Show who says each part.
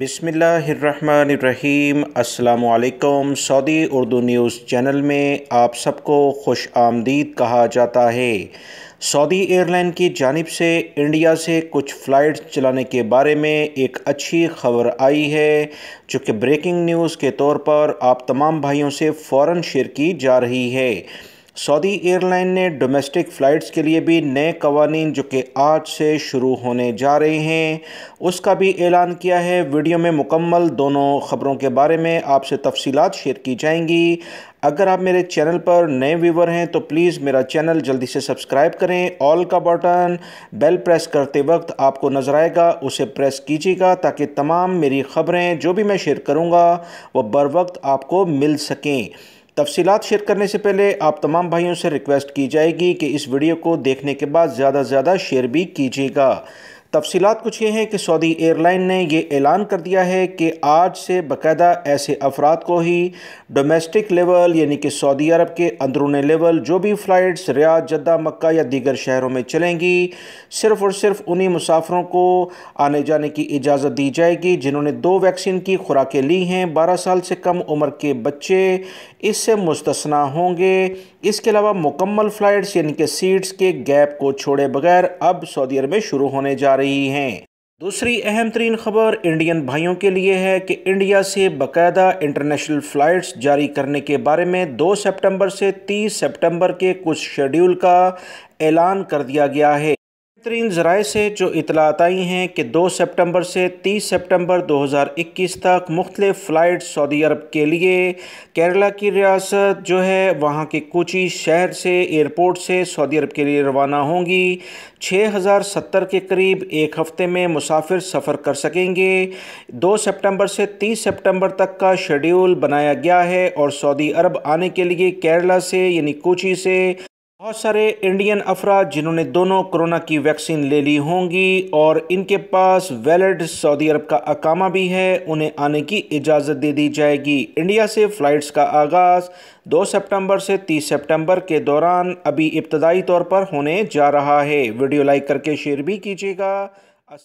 Speaker 1: बिसमीम् अल्लाम Saudi Urdu news channel में आप सबको खुश आमदीद कहा जाता है सऊदी एयरलाइन की जानब से इंडिया से कुछ फ़्लाइट चलाने के बारे में एक अच्छी खबर आई है जो कि ब्रेकिंग न्यूज़ के तौर पर आप तमाम भाइयों से फ़ौर शेयर की जा रही है सऊदी एयरलाइन ने डोमेस्टिक फ़्लाइट्स के लिए भी नए कवानी जो कि आज से शुरू होने जा रहे हैं उसका भी ऐलान किया है वीडियो में मुकम्मल दोनों ख़बरों के बारे में आपसे तफसीत शेयर की जाएंगी अगर आप मेरे चैनल पर नए व्यूवर हैं तो प्लीज़ मेरा चैनल जल्दी से सब्सक्राइब करें ऑल का बटन बेल प्रेस करते वक्त आपको नज़र आएगा उसे प्रेस कीजिएगा ताकि तमाम मेरी ख़बरें जो भी मैं शेयर करूँगा वह बर वक्त आपको मिल सकें तफसीत शेयर करने से पहले आप तमाम भाइयों से रिक्वेस्ट की जाएगी कि इस वीडियो को देखने के बाद ज़्यादा से ज़्यादा शेयर भी कीजिएगा तफसीत कुछ ये हैं कि सऊदी एयरलाइन ने यह ऐलान कर दिया है कि आज से बाकायदा ऐसे अफराद को ही डोमेस्टिक लेवल यानी कि सऊदी अरब के अंदरून लेवल जो भी फ़्लाइट्स रियाद जद्दा मक्का या दीगर शहरों में चलेंगी सिर्फ़ और सिर्फ उन्हीं मुसाफरों को आने जाने की इजाज़त दी जाएगी जिन्होंने दो वैक्सीन की खुराकें ली हैं बारह साल से कम उम्र के बच्चे इससे मुस्तना होंगे इसके अलावा मुकम्मल फ़्लाइट्स यानी कि सीट्स के गैप को छोड़े बगैर अब सऊदी अरब में शुरू होने जा रही हैं दूसरी अहम तरीन खबर इंडियन भाइयों के लिए है कि इंडिया से बाकायदा इंटरनेशनल फ़्लाइट्स जारी करने के बारे में 2 सितंबर से 30 सितंबर के कुछ शेड्यूल का ऐलान कर दिया गया है तरीन ज़राए से जो इतलात आई हैं कि 2 सितंबर से 30 सितंबर 2021 तक मुख्तलि फ़्लाइट सऊदी अरब के लिए केरला की रियासत जो है वहाँ के कोची शहर से एयरपोर्ट से सऊदी अरब के लिए रवाना होंगी 6070 के करीब एक हफ़्ते में मुसाफिर सफ़र कर सकेंगे 2 सितंबर से 30 सितंबर तक का शेड्यूल बनाया गया है और सऊदी अरब आने के लिए केरला से यानी कोची से बहुत सारे इंडियन अफराज जिन्होंने दोनों कोरोना की वैक्सीन ले ली होंगी और इनके पास वैलिड सऊदी अरब का अकामा भी है उन्हें आने की इजाज़त दे दी जाएगी इंडिया से फ़्लाइट्स का आगाज़ 2 सितंबर से 30 सितंबर के दौरान अभी इब्तदाई तौर पर होने जा रहा है वीडियो लाइक करके शेयर भी कीजिएगा